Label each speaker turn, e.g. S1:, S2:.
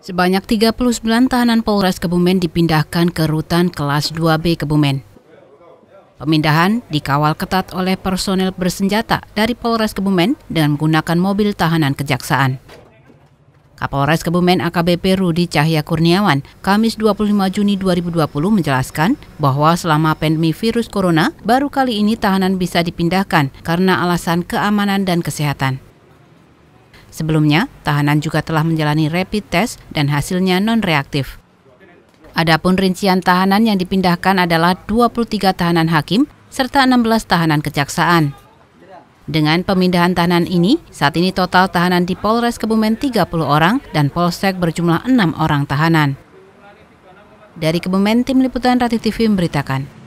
S1: Sebanyak 39 tahanan Polres Kebumen dipindahkan ke rutan kelas 2B Kebumen. Pemindahan dikawal ketat oleh personel bersenjata dari Polres Kebumen dengan menggunakan mobil tahanan kejaksaan. Kapolres Kebumen AKBP Rudi Cahya Kurniawan, Kamis 25 Juni 2020 menjelaskan bahwa selama pandemi virus corona, baru kali ini tahanan bisa dipindahkan karena alasan keamanan dan kesehatan. Sebelumnya, tahanan juga telah menjalani rapid test dan hasilnya non-reaktif. Adapun rincian tahanan yang dipindahkan adalah 23 tahanan hakim serta 16 tahanan kejaksaan. Dengan pemindahan tahanan ini, saat ini total tahanan di Polres Kebumen 30 orang dan Polsek berjumlah 6 orang tahanan. Dari Kebumen, Tim Liputan Rati TV memberitakan.